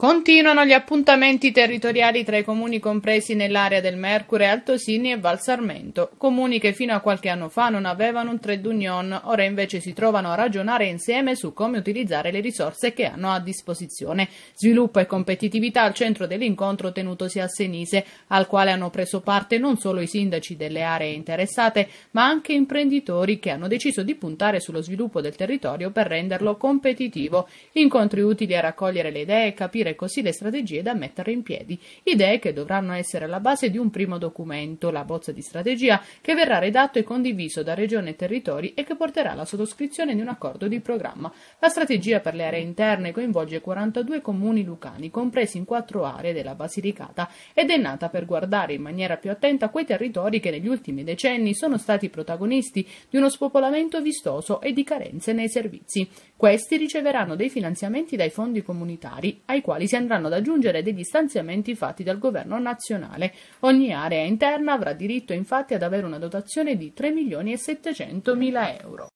Continuano gli appuntamenti territoriali tra i comuni compresi nell'area del Mercure, Altosini e Val Sarmento, comuni che fino a qualche anno fa non avevano un trade union, ora invece si trovano a ragionare insieme su come utilizzare le risorse che hanno a disposizione. Sviluppo e competitività al centro dell'incontro tenutosi a Senise, al quale hanno preso parte non solo i sindaci delle aree interessate, ma anche imprenditori che hanno deciso di puntare sullo sviluppo del territorio per renderlo competitivo. Incontri utili a raccogliere le idee e capire definire così le strategie da mettere in piedi, idee che dovranno essere la base di un primo documento, la bozza di strategia, che verrà redatto e condiviso da regione e territori e che porterà alla sottoscrizione di un accordo di programma. La strategia per le aree interne coinvolge 42 comuni lucani, compresi in quattro aree della Basilicata, ed è nata per guardare in maniera più attenta quei territori che negli ultimi decenni sono stati protagonisti di uno spopolamento vistoso e di carenze nei servizi. Questi riceveranno dei finanziamenti dai fondi comunitari, ai quali quali si andranno ad aggiungere degli stanziamenti fatti dal governo nazionale. Ogni area interna avrà diritto infatti ad avere una dotazione di 3 milioni e 700 mila euro.